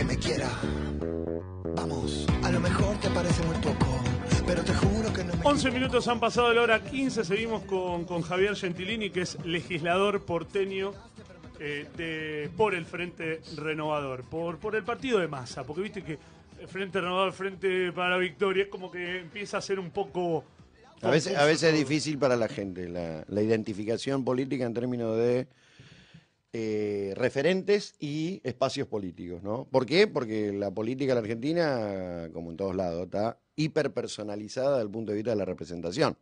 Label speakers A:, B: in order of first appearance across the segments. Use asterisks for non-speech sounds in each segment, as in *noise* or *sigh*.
A: que me quiera.
B: Vamos, a lo mejor te parece muy poco,
A: pero te juro que no 11 minutos han pasado de la hora 15, seguimos con, Javier Gentilini, que es legislador porteño eh, por el Frente Renovador, por, por el partido de masa, porque viste que Frente Renovador, Frente para la Victoria, es como que empieza a ser un poco... A veces, a veces es
B: difícil para la gente la identificación política en términos de eh, referentes y espacios políticos, ¿no? ¿Por qué? Porque la política en la Argentina, como en todos lados, está hiperpersonalizada desde el punto de vista de la representación.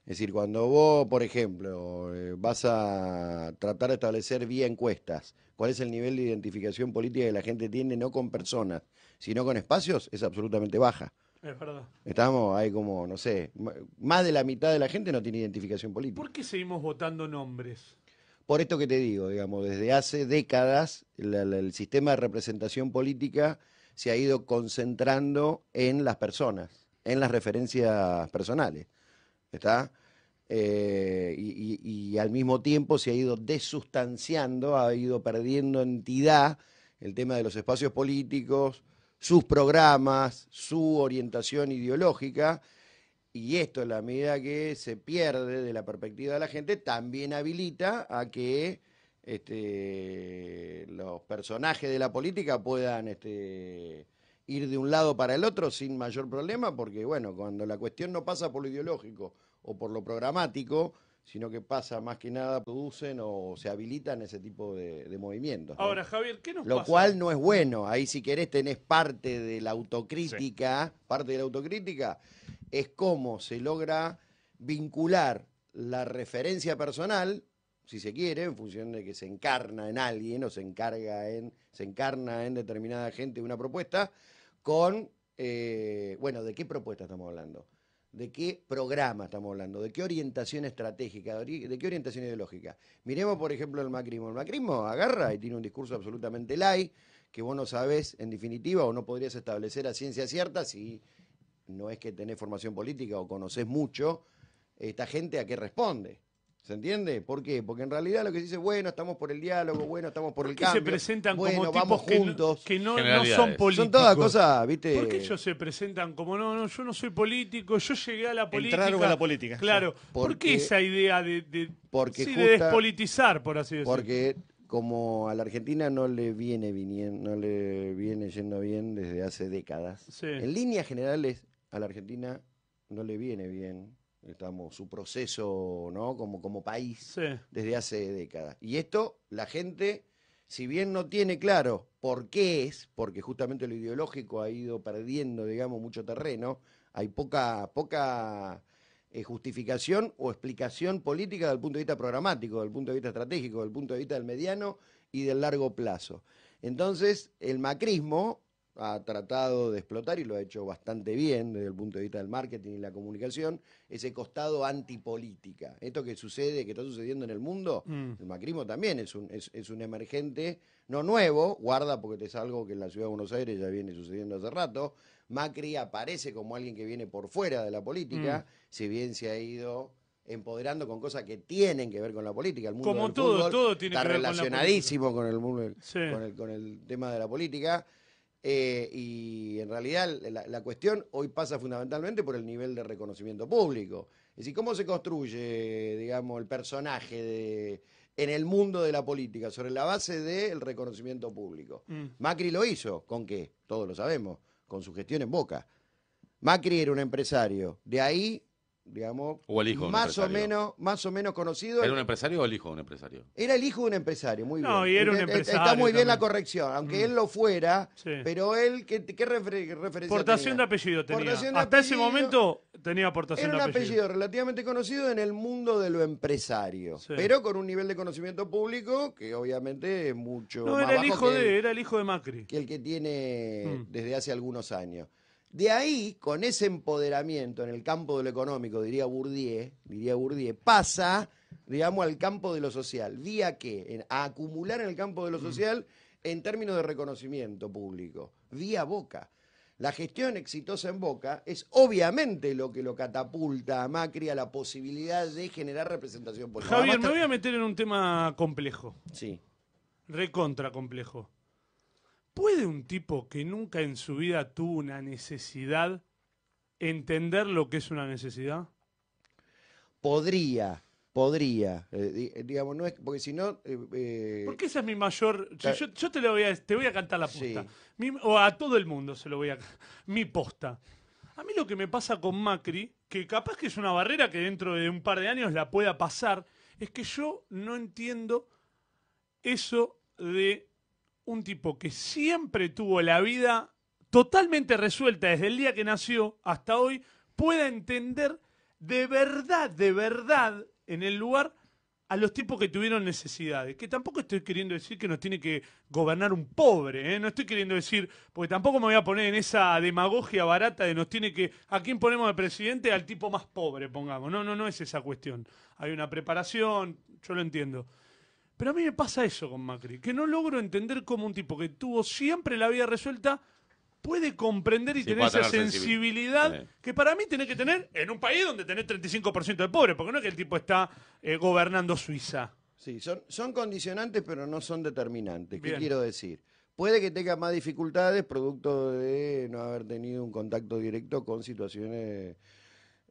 B: Es decir, cuando vos, por ejemplo, eh, vas a tratar de establecer vía encuestas cuál es el nivel de identificación política que la gente tiene, no con personas, sino con espacios, es absolutamente baja. Es verdad. Estamos, ahí como, no sé, más de la mitad de la gente no tiene identificación política.
A: ¿Por qué seguimos votando nombres?
B: Por esto que te digo, digamos, desde hace décadas el sistema de representación política se ha ido concentrando en las personas, en las referencias personales. ¿Está? Eh, y, y, al mismo tiempo se ha ido desustanciando, ha ido perdiendo entidad el tema de los espacios políticos, sus programas, su orientación ideológica, y esto en la medida que se pierde de la perspectiva de la gente, también habilita a que este, los personajes de la política puedan este, ir de un lado para el otro sin mayor problema, porque bueno, cuando la cuestión no pasa por lo ideológico o por lo programático, sino que pasa más que nada, producen o se habilitan ese tipo de, movimientos. Ahora,
A: Javier, ¿qué nos Lo cual
B: no es bueno. Ahí, si querés, tenés parte de la autocrítica. Parte de la autocrítica es cómo se logra vincular la referencia personal, si se quiere, en función de que se encarna en alguien o se encarga en, se encarna en determinada gente una propuesta, con eh, bueno, ¿de qué propuesta estamos hablando? de qué programa estamos hablando, de qué orientación estratégica, de qué orientación ideológica. Miremos, por ejemplo, el macrismo. El macrismo agarra y tiene un discurso absolutamente light que vos no sabés, en definitiva, o no podrías establecer a ciencia cierta si no es que tenés formación política o conocés mucho esta gente a qué responde. ¿Se entiende? ¿Por qué? Porque en realidad lo que se dice, bueno, estamos por el diálogo, bueno, estamos por el cambio. se presentan como tipos vamos que juntos. No, que no, son políticos. Son todas cosas, ¿viste? ¿Por qué ellos
A: se presentan como, no, no, yo no soy político, yo llegué a la política? Entraron a la política. Claro. ¿Por qué esa idea de,
B: despolitizar, por así decirlo? Porque como a la Argentina no le viene no le viene yendo bien desde hace décadas. En líneas generales, a la Argentina no le viene bien estamos su proceso no como como país desde hace décadas y esto la gente si bien no tiene claro por qué es porque justamente lo ideológico ha ido perdiendo digamos mucho terreno hay poca poca eh, justificación o explicación política desde el punto de vista programático del punto de vista estratégico del punto de vista del mediano y del largo plazo entonces el macrismo ha tratado de explotar y lo ha hecho bastante bien desde el punto de vista del marketing y la comunicación, ese costado antipolítica. Esto que sucede, que está sucediendo en el mundo, mm. el macrismo también es un, es, un emergente, no nuevo, guarda porque es algo que en la ciudad de Buenos Aires ya viene sucediendo hace rato. Macri aparece como alguien que viene por fuera de la política, mm. si bien se ha ido empoderando con cosas que tienen que ver con la política. El mundo Como todo, todo tiene está relacionadísimo con, el mundo, con, el, con el tema de la política. Eh, y en realidad la, cuestión hoy pasa fundamentalmente por el nivel de reconocimiento público. Es decir, ¿cómo se construye, digamos, el personaje en el mundo de la política sobre la base del reconocimiento público? Mm. Macri lo hizo, ¿con qué? Todos lo sabemos, con su gestión en boca. Macri era un empresario, de ahí digamos. O el hijo. Más un o menos, más o menos conocido. ¿Era un empresario o el hijo de un empresario? Era el hijo de un empresario, muy bien. Está muy bien la corrección, aunque mm. él lo fuera, pero él, ¿qué, qué referencia Portación de apellido tenía. Hasta ese momento tenía aportación de apellido. Era un apellido relativamente conocido en el mundo de lo empresario, pero con un nivel de conocimiento público que obviamente es mucho más era el hijo de, era el hijo de Macri. Que el que tiene mm. desde hace algunos años. De ahí, con ese empoderamiento en el campo de lo económico, diría Bourdieu, diría Bourdieu, pasa, digamos, al campo de lo social. ¿Vía qué? a acumular en el campo de lo mm. social en términos de reconocimiento público. Vía boca. La gestión exitosa en Boca es obviamente lo que lo catapulta a Macri a la posibilidad de generar representación política. Javier,
A: me voy a meter en un tema complejo. Sí. Recontra complejo. ¿Puede un tipo que nunca en su vida tuvo una necesidad entender lo que es una necesidad?
B: Podría, podría. Eh, eh, digamos, no es. Porque si no. Eh, porque
A: esa es mi mayor. Yo, te, voy a, te voy a cantar la posta. o a todo el mundo se lo voy a. Mi posta. A mí lo que me pasa con Macri, que capaz que es una barrera que dentro de un par de años la pueda pasar, es que yo no entiendo eso de un tipo que siempre tuvo la vida totalmente resuelta desde el día que nació hasta hoy, pueda entender de verdad, de verdad, en el lugar a los tipos que tuvieron necesidades. Que tampoco estoy queriendo decir que nos tiene que gobernar un pobre, ¿eh? no estoy queriendo decir, porque tampoco me voy a poner en esa demagogia barata de nos tiene que, ¿a quién ponemos de presidente? Al tipo más pobre, pongamos. No, no, no es esa cuestión. Hay una preparación, yo lo entiendo. Pero a mí me pasa eso con Macri, que no logro entender cómo un tipo que tuvo siempre la vida resuelta puede comprender y tener esa sensibilidad, que para mí tiene que tener en un país donde tenés 35% de pobres, porque no es que el tipo está eh, gobernando Suiza.
B: Sí, son, son condicionantes, pero no son determinantes. ¿Qué quiero decir? Puede que tenga más dificultades producto de no haber tenido un contacto directo con situaciones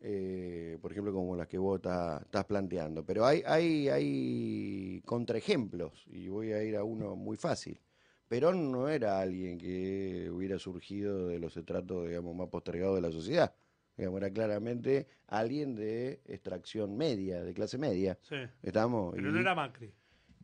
B: eh, por ejemplo, como las que vos estás planteando. Pero hay, hay, hay contraejemplos, y voy a ir a uno muy fácil. Perón no era alguien que hubiera surgido de los estratos, digamos, más postergados de la sociedad. Digamos, era claramente alguien de extracción media, de clase media. ¿Estamos? Pero no era Macri.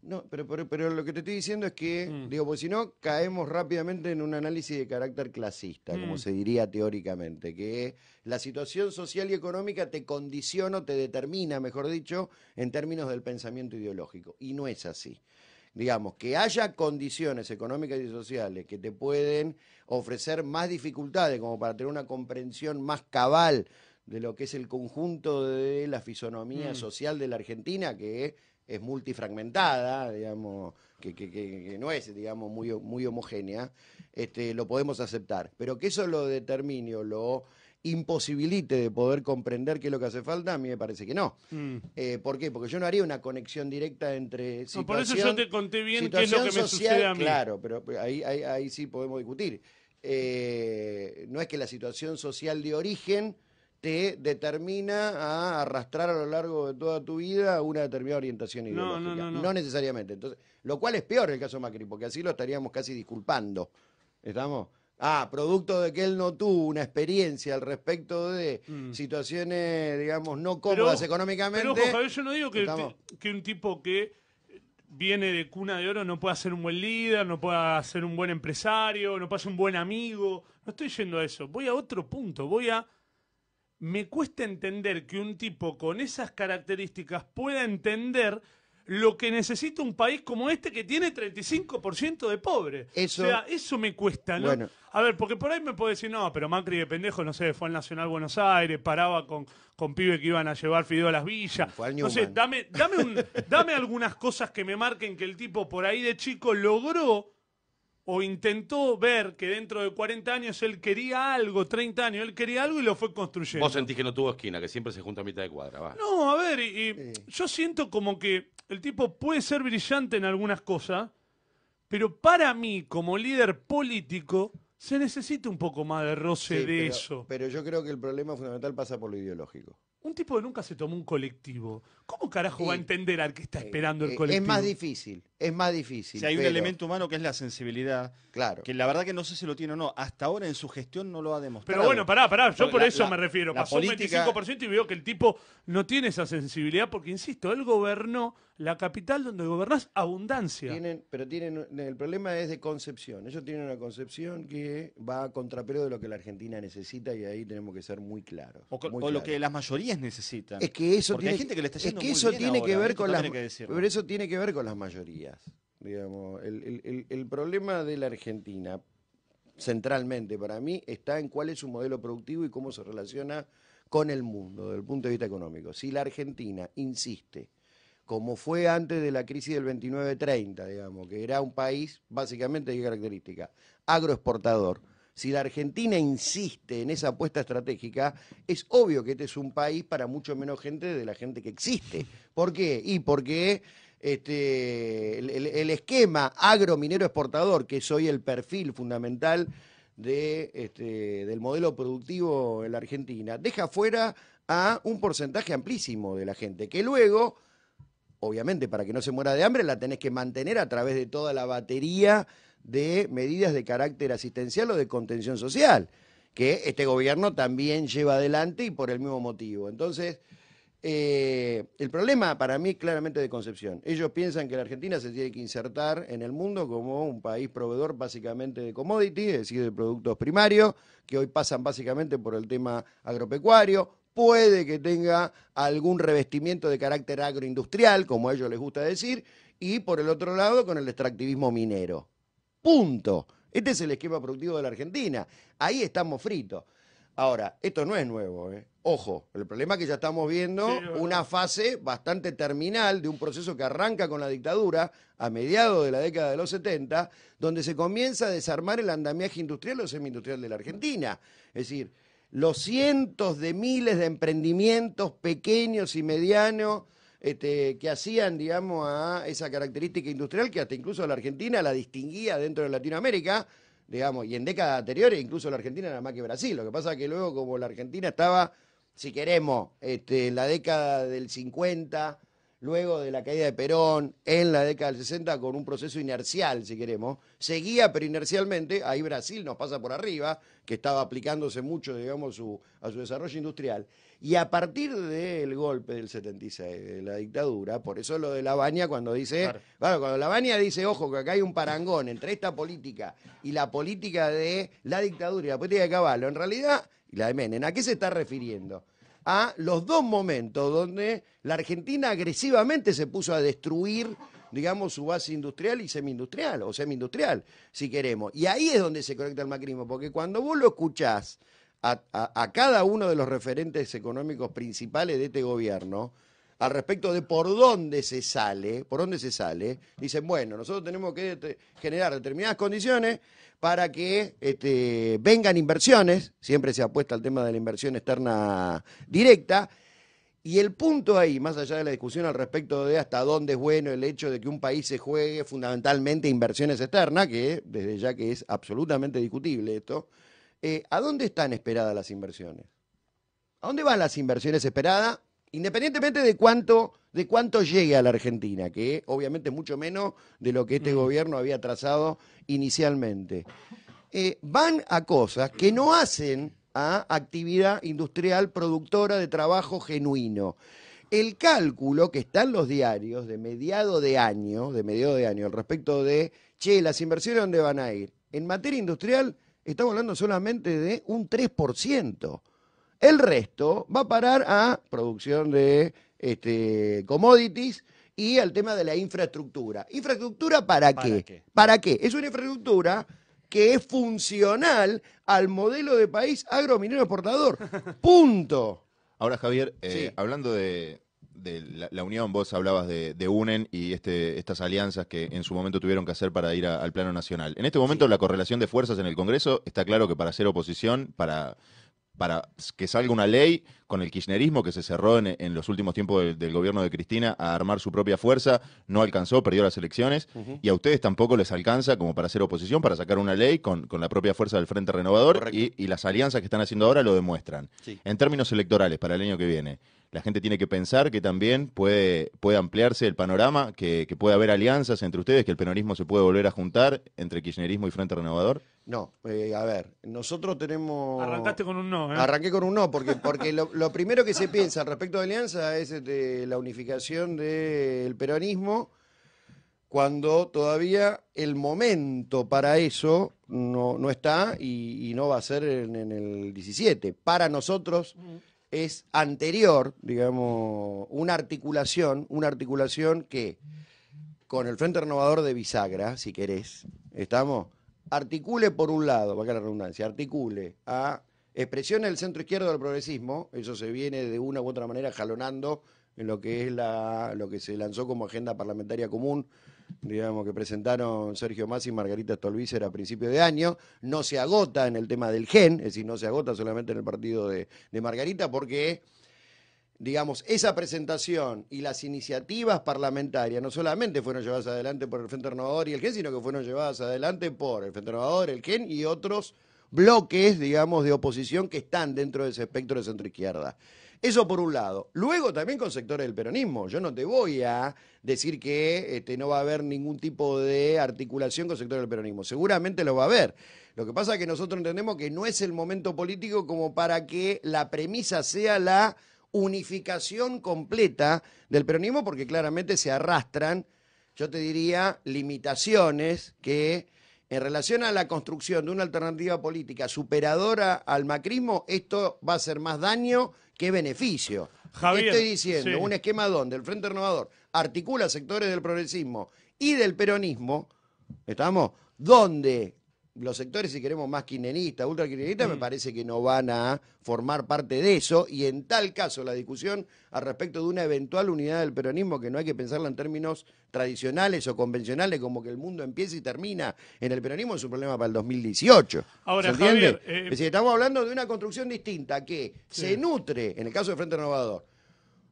B: No, pero, pero, lo que te estoy diciendo es que, mm. digo, pues si no, caemos rápidamente en un análisis de carácter clasista, como mm. se diría teóricamente, que la situación social y económica te condiciona o te determina, mejor dicho, en términos del pensamiento ideológico. Y no es así. Digamos, que haya condiciones económicas y sociales que te pueden ofrecer más dificultades, como para tener una comprensión más cabal de lo que es el conjunto de la fisonomía mm. social de la Argentina, que es es multifragmentada, digamos, que, no es, digamos, muy, muy homogénea, este, lo podemos aceptar. Pero que eso lo determine o lo imposibilite de poder comprender qué es lo que hace falta, a mí me parece que no. Mm. Eh, ¿Por qué? Porque yo no haría una conexión directa entre situación... por eso yo
A: te conté bien que social, me sucede a mí. Claro,
B: pero ahí, ahí, sí podemos discutir. Eh, no es que la situación social de origen te determina a arrastrar a lo largo de toda tu vida una determinada orientación ideológica. No, necesariamente. Entonces, lo cual es peor el caso Macri, porque así lo estaríamos casi disculpando. ¿Estamos? Ah, producto de que él no tuvo una experiencia al respecto de mm. situaciones, digamos, no cómodas económicamente. Pero, ojo, yo no digo que,
A: que un tipo que viene de cuna de oro no pueda ser un buen líder, no pueda ser un buen empresario, no pueda ser un buen amigo. No estoy yendo a eso. Voy a otro punto. Voy a me cuesta entender que un tipo con esas características pueda entender lo que necesita un país como este que tiene 35% de pobre. Eso, o sea, eso me cuesta, ¿no? A ver, porque por ahí me puede decir, no, pero Macri de pendejo, no sé, fue al Nacional Buenos Aires, paraba con, con pibe que iban a llevar fideo a las villas. no sé, dame, dame, dame algunas cosas que me marquen que el tipo por ahí de chico logró o intentó ver que dentro de 40 años él quería algo, 30 años él quería algo y lo fue construyendo. Vos sentís que no tuvo esquina, que siempre se junta a mitad de cuadra, No, a ver, y, yo siento como que el tipo puede ser brillante en algunas cosas, pero para mí, como líder político, se necesita un poco más de roce de eso.
B: Pero yo creo que el problema fundamental pasa por lo ideológico.
A: Un tipo que nunca se tomó un colectivo,
C: ¿cómo carajo va a entender al que está eh, esperando el eh, colectivo? Es más difícil es más difícil. Si hay un elemento humano que es la sensibilidad, claro. que la verdad que no sé si lo tiene o no, hasta ahora en su gestión no lo ha demostrado. Pero bueno, pará, pará, yo por eso me refiero. Pasó política... un
A: 25% y veo que el tipo no tiene esa sensibilidad porque, insisto, él gobernó la capital donde gobernás
B: abundancia. Tienen, pero tienen, el problema es de concepción. Ellos tienen una concepción que va a contrapelo de lo que la Argentina necesita y ahí tenemos que ser muy claros. O, lo que
A: las mayorías
B: necesitan.
C: Es que eso tiene, que tiene que ver con las, pero
B: eso tiene que ver con las mayorías. Digamos, el, problema de la Argentina, centralmente para mí, está en cuál es su modelo productivo y cómo se relaciona con el mundo desde el punto de vista económico. Si la Argentina insiste, como fue antes de la crisis del 29-30, digamos, que era un país básicamente de característica, agroexportador. Si la Argentina insiste en esa apuesta estratégica, es obvio que este es un país para mucho menos gente de la gente que existe. ¿Por qué? Y porque este, el, esquema esquema minero, exportador, que es hoy el perfil fundamental este, del modelo productivo en la Argentina, deja fuera a un porcentaje amplísimo de la gente, que luego, obviamente para que no se muera de hambre, la tenés que mantener a través de toda la batería de medidas de carácter asistencial o de contención social, que este gobierno también lleva adelante y por el mismo motivo. Entonces, eh, el problema para mí claramente de concepción. Ellos piensan que la Argentina se tiene que insertar en el mundo como un país proveedor básicamente de commodities, es decir, de productos primarios, que hoy pasan básicamente por el tema agropecuario. Puede que tenga algún revestimiento de carácter agroindustrial, como a ellos les gusta decir, y por el otro lado con el extractivismo minero. Punto. Este es el esquema productivo de la Argentina. Ahí estamos fritos. Ahora, esto no es nuevo, ¿eh? Ojo, el problema es que ya estamos viendo una fase bastante terminal de un proceso que arranca con la dictadura a mediados de la década de los 70, donde se comienza a desarmar el andamiaje industrial o semi-industrial de la Argentina. Es decir, los cientos de miles de emprendimientos pequeños y medianos este, que hacían, digamos, a esa característica industrial que hasta incluso la Argentina la distinguía dentro de Latinoamérica, digamos, y en décadas anteriores incluso la Argentina era más que Brasil. Lo que pasa es que luego como la Argentina estaba si queremos, este, la década del 50, luego de la caída de Perón, en la década del 60, con un proceso inercial, si queremos. Seguía, pero inercialmente, ahí Brasil nos pasa por arriba, que estaba aplicándose mucho, digamos, su, a su desarrollo industrial. Y a partir del golpe del 76, de la dictadura, por eso lo de La Baña cuando dice, bueno, cuando La Baña dice, ojo, que acá hay un parangón entre esta política y la política de la dictadura y la política de Caballo, en realidad, y la de Menem, ¿a qué se está refiriendo? a los dos momentos donde la Argentina agresivamente se puso a destruir digamos, su base industrial y semi-industrial, o semi-industrial, si queremos. Y ahí es donde se conecta el macrismo, porque cuando vos lo escuchás a, a, cada uno de los referentes económicos principales de este gobierno, al respecto de por dónde se sale, por dónde se sale, dicen, bueno, nosotros tenemos que generar determinadas condiciones para que este, vengan inversiones, siempre se apuesta al tema de la inversión externa directa, y el punto ahí, más allá de la discusión al respecto de hasta dónde es bueno el hecho de que un país se juegue fundamentalmente inversiones externas, que desde ya que es absolutamente discutible esto, eh, ¿a dónde están esperadas las inversiones? ¿A dónde van las inversiones esperadas independientemente de cuánto, de cuánto llegue a la Argentina, que obviamente mucho menos de lo que este mm. gobierno había trazado inicialmente, eh, van a cosas que no hacen a actividad industrial productora de trabajo genuino. El cálculo que está en los diarios de mediado de año, de mediado de año, al respecto de, che, las inversiones dónde van a ir. En materia industrial estamos hablando solamente de un 3%. El resto va a parar a producción de este, commodities y al tema de la infraestructura. ¿Infraestructura para, qué? ¿Para qué? Es una infraestructura que es funcional al modelo de país agrominero exportador. *laughs* Punto.
C: Ahora, Javier, eh, hablando de, la, unión, vos hablabas de, UNEN y este, estas alianzas que en su momento tuvieron que hacer para ir al plano nacional. En este momento la correlación de fuerzas en el Congreso está claro que para hacer oposición, para para que salga una ley con el kirchnerismo que se cerró en, los últimos tiempos del, gobierno de Cristina a armar su propia fuerza, no alcanzó, perdió las elecciones, y a ustedes tampoco les alcanza como para hacer oposición, para sacar una ley con, con la propia fuerza del Frente Renovador, y, las alianzas que están haciendo ahora lo demuestran. En términos electorales, para el año que viene, la gente tiene que pensar que también puede, puede ampliarse el panorama, que, que puede haber alianzas entre ustedes, que el peronismo se puede volver a juntar entre kirchnerismo y Frente Renovador.
B: No, eh, a ver, nosotros tenemos... Arrancaste con un no, ¿eh? Arranqué con un no, porque, porque lo, primero que se piensa respecto a Alianza es este, la unificación del peronismo cuando todavía el momento para eso no, no está y, no va a ser en, en, el 17. Para nosotros es anterior, digamos, una articulación, una articulación que con el Frente Renovador de Bisagra, si querés, estamos articule por un lado, va a la redundancia, articule a expresión del centro izquierdo del progresismo, eso se viene de una u otra manera jalonando en lo que es la, lo que se lanzó como agenda parlamentaria común, digamos, que presentaron Sergio Massi y Margarita Stolbizer a principio de año, no se agota en el tema del gen, es decir, no se agota solamente en el partido de, de Margarita, porque digamos, esa presentación y las iniciativas parlamentarias no solamente fueron llevadas adelante por el Frente Renovador y el GEN, sino que fueron llevadas adelante por el Frente Renovador, el GEN y otros bloques, digamos, de oposición que están dentro de ese espectro de centroizquierda. Eso por un lado. Luego también con sectores del peronismo. Yo no te voy a decir que este, no va a haber ningún tipo de articulación con sectores del peronismo. Seguramente lo va a haber. Lo que pasa es que nosotros entendemos que no es el momento político como para que la premisa sea la unificación completa del peronismo porque claramente se arrastran, yo te diría, limitaciones que en relación a la construcción de una alternativa política superadora al macrismo, esto va a ser más daño que beneficio.
C: estoy diciendo? Un
B: esquema donde el Frente Renovador articula sectores del progresismo y del peronismo, ¿estamos? Donde los sectores, si queremos, más kirchneristas, ultra me mm. parece que no van a formar parte de eso. Y en tal caso, la discusión al respecto de una eventual unidad del peronismo, que no hay que pensarla en términos tradicionales o convencionales, como que el mundo empieza y termina en el peronismo, es un problema para el 2018. Ahora, ¿se eh, estamos hablando de una construcción distinta que se nutre, en el caso de Frente Renovador,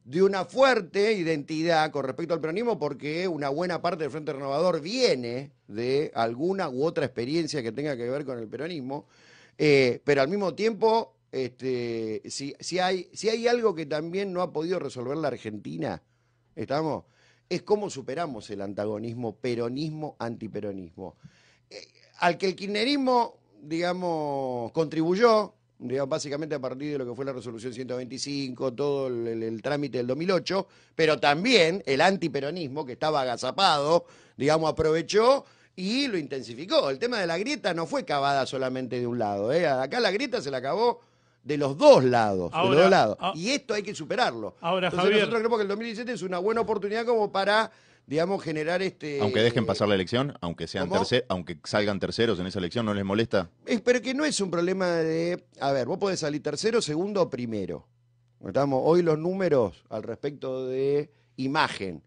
B: de una fuerte identidad con respecto al peronismo, porque una buena parte del Frente Renovador viene de alguna u otra experiencia que tenga que ver con el peronismo, eh, pero al mismo tiempo, este, si, hay, si hay algo que también no ha podido resolver la Argentina, ¿estamos? Es cómo superamos el antagonismo peronismo-antiperonismo. Eh, al que el kirchnerismo, digamos, contribuyó, digamos, básicamente a partir de lo que fue la resolución 125, todo el, trámite del 2008, pero también el antiperonismo que estaba agazapado, digamos, aprovechó y lo intensificó. El tema de la grieta no fue cavada solamente de un lado, ¿eh? acá la grieta se la acabó de los dos lados, de los dos lados. Ah, y esto hay que superarlo. Ahora, Entonces nosotros creemos que el 2017 es una buena oportunidad como para digamos, generar este... Aunque dejen eh,
C: pasar la elección, aunque, sean tercer, aunque salgan terceros en esa elección, ¿no les molesta?
B: espero eh, que no es un problema de... A ver, vos podés salir tercero, segundo o primero. Estamos, hoy los números al respecto de imagen.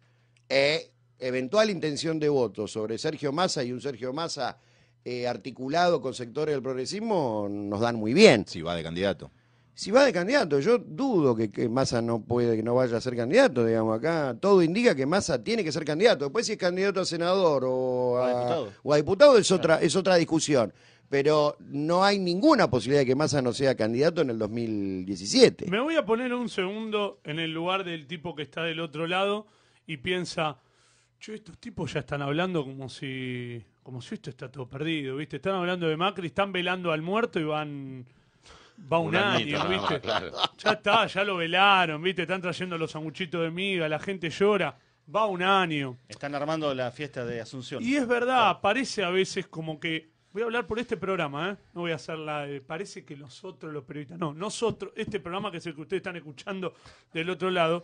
B: Eh, eventual intención de voto sobre Sergio Massa y un Sergio Massa articulado con sectores del progresismo nos dan muy bien. Si va de candidato si va de candidato. Yo dudo que, Massa no puede, que no vaya a ser candidato, digamos, acá. Todo indica que Massa tiene que ser candidato. Después si es candidato a senador o a, diputado. es otra, es otra discusión. Pero no hay ninguna posibilidad de que Massa no sea candidato en el 2017.
A: Me voy a poner un segundo en el lugar del tipo que está del otro lado y piensa, estos tipos ya están hablando como si, como si esto está todo perdido, ¿viste? Están hablando de Macri, están velando al muerto y van
C: Va un, año, ¿viste? Ya
A: está, ya lo velaron, ¿viste? Están trayendo los sanguchitos de miga, la gente llora. Va un año. Están armando la fiesta de Asunción. Y es verdad, parece a veces como que. Voy a hablar por este programa, ¿eh? No voy a hacer la. parece que nosotros, los periodistas. No, nosotros, este programa que es el que ustedes están escuchando del otro lado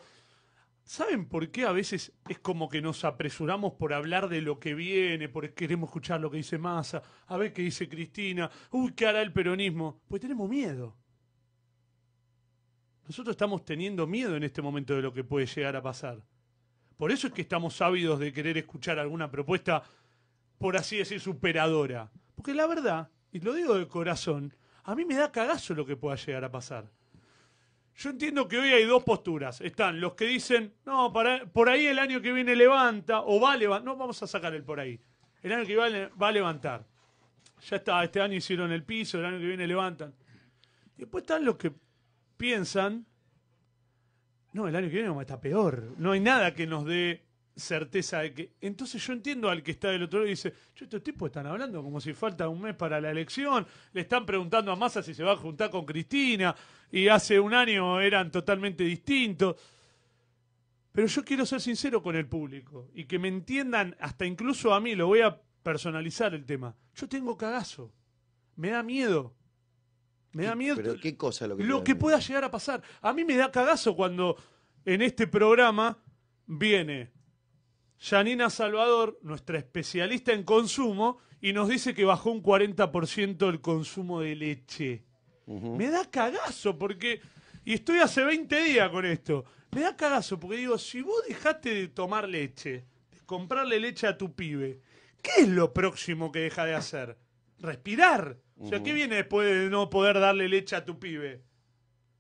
A: ¿Saben por qué a veces es como que nos apresuramos por hablar de lo que viene, porque queremos escuchar lo que dice Massa, a ver qué dice Cristina, uy, qué hará el peronismo? Pues tenemos miedo. Nosotros estamos teniendo miedo en este momento de lo que puede llegar a pasar. Por eso es que estamos ávidos de querer escuchar alguna propuesta, por así decir, superadora. Porque la verdad, y lo digo de corazón, a mí me da cagazo lo que pueda llegar a pasar. Yo entiendo que hoy hay dos posturas. Están los que dicen, no, para, por ahí el año que viene levanta, o va a levantar, no, vamos a sacar el por ahí. El año que viene va a levantar. Ya está, este año hicieron el piso, el año que viene levantan. Y después están los que piensan, no, el año que viene está peor. No hay nada que nos dé certeza de que. Entonces yo entiendo al que está del otro lado y dice: estos tipos están hablando como si falta un mes para la elección. Le están preguntando a Massa si se va a juntar con Cristina. Y hace un año eran totalmente distintos. Pero yo quiero ser sincero con el público y que me entiendan, hasta incluso a mí, lo voy a personalizar el tema. Yo tengo cagazo. Me da miedo. Me da miedo. ¿Pero qué cosa lo que, lo que pueda llegar a pasar? A mí me da cagazo cuando en este programa viene Janina Salvador, nuestra especialista en consumo, y nos dice que bajó un 40% el consumo de leche. Me da cagazo porque, y estoy hace 20 días con esto, me da cagazo porque digo, si vos dejaste de tomar leche, de comprarle leche a tu pibe, ¿qué es lo próximo que deja de hacer? Respirar. O sea, ¿qué viene después de no poder darle leche a tu pibe?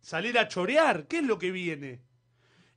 A: Salir a chorear, ¿qué es lo que viene?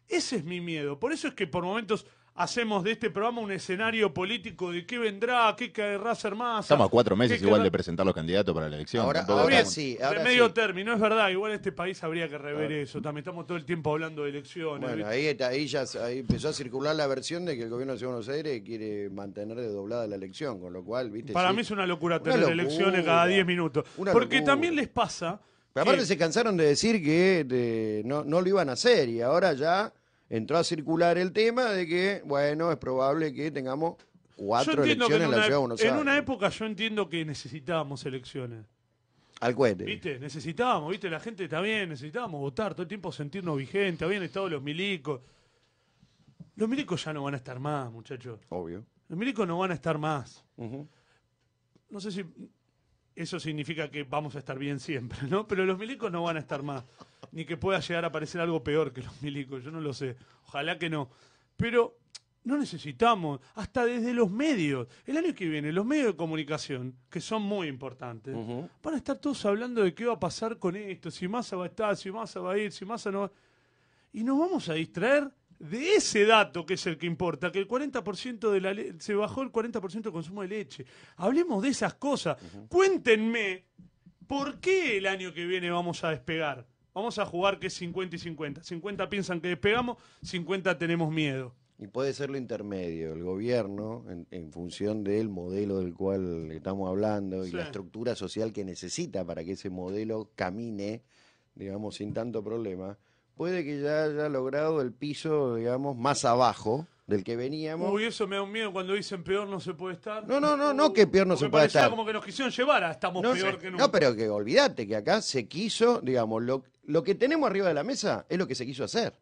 A: Ese es mi miedo. Por eso es que por momentos hacemos de este programa un escenario político de qué vendrá, qué querrá ser más. Estamos a cuatro meses igual
C: de presentar los candidatos para la elección. Ahora, sí.
A: medio término, es verdad. Igual este país habría que rever eso. También estamos todo el tiempo hablando de elecciones. Bueno,
B: ahí, ahí ya empezó a circular la versión de que el gobierno de Buenos Aires quiere mantener de doblada la elección, con lo cual, viste. Para mí es una locura tener elecciones cada diez minutos. Porque también les pasa. Pero aparte se cansaron de decir que no lo iban a hacer y ahora ya entró a circular el tema de que, bueno, es probable que tengamos cuatro elecciones en, la una, ciudad Buenos Aires. En una
A: época yo entiendo que necesitábamos elecciones. Al cuete. ¿Viste? Necesitábamos, ¿viste? La gente está bien, necesitábamos votar, todo el tiempo sentirnos vigentes, habían estado los milicos. Los milicos ya no van a estar más, muchachos. Obvio. Los milicos no van a estar más. No sé si eso significa que vamos a estar bien siempre, ¿no? Pero los milicos no van a estar más, ni que pueda llegar a aparecer algo peor que los milicos, yo no lo sé, ojalá que no. Pero no necesitamos, hasta desde los medios, el año que viene, los medios de comunicación, que son muy importantes, van a estar todos hablando de qué va a pasar con esto, si Massa va a estar, si Massa va a ir, si Massa no va... Y nos vamos a distraer de ese dato que es el que importa, que el 40% de la se bajó el 40% del consumo de leche. Hablemos de esas cosas. Cuéntenme por qué el año que viene vamos a despegar. Vamos a jugar que es 50 y 50. 50 piensan que despegamos, 50 tenemos miedo.
B: Y puede ser lo intermedio, el gobierno, en, función del modelo del cual estamos hablando y la estructura social que necesita para que ese modelo camine, digamos, sin tanto problema puede que ya haya logrado el piso, digamos, más abajo del que veníamos.
A: Uy, eso me da un miedo cuando dicen peor no se puede estar.
B: No, no, no, no que peor no se puede estar. como
A: que nos quisieron llevar a estamos peor que nunca. No, pero
B: que olvídate que acá se quiso, digamos, lo, lo que tenemos arriba de la mesa es lo que se quiso hacer.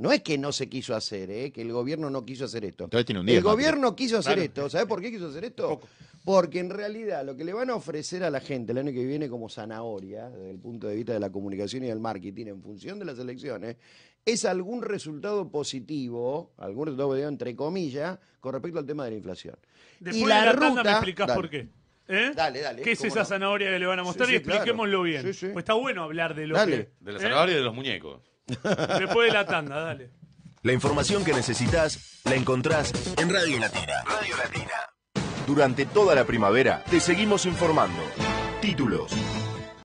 B: No es que no se quiso hacer, ¿eh? que el gobierno no quiso hacer esto.
C: el gobierno quiso hacer esto.
B: ¿Sabes por qué quiso hacer esto? Porque en realidad lo que le van a ofrecer a la gente el año que viene como zanahoria, desde el punto de vista de la comunicación y del marketing, en función de las elecciones, es algún resultado positivo, algún resultado entre comillas, con respecto al tema de la inflación. y la, de ruta, me explicás por qué.
A: ¿Eh? Dale, dale. ¿Qué es esa zanahoria que le van a mostrar? y expliquémoslo bien. pues está bueno hablar de lo De la zanahoria ¿Eh? y de los muñecos. Después de la tanda,
C: dale. La información que necesitas la encontrás en Radio Latina. Radio Latina. Durante toda la primavera te seguimos informando. Títulos,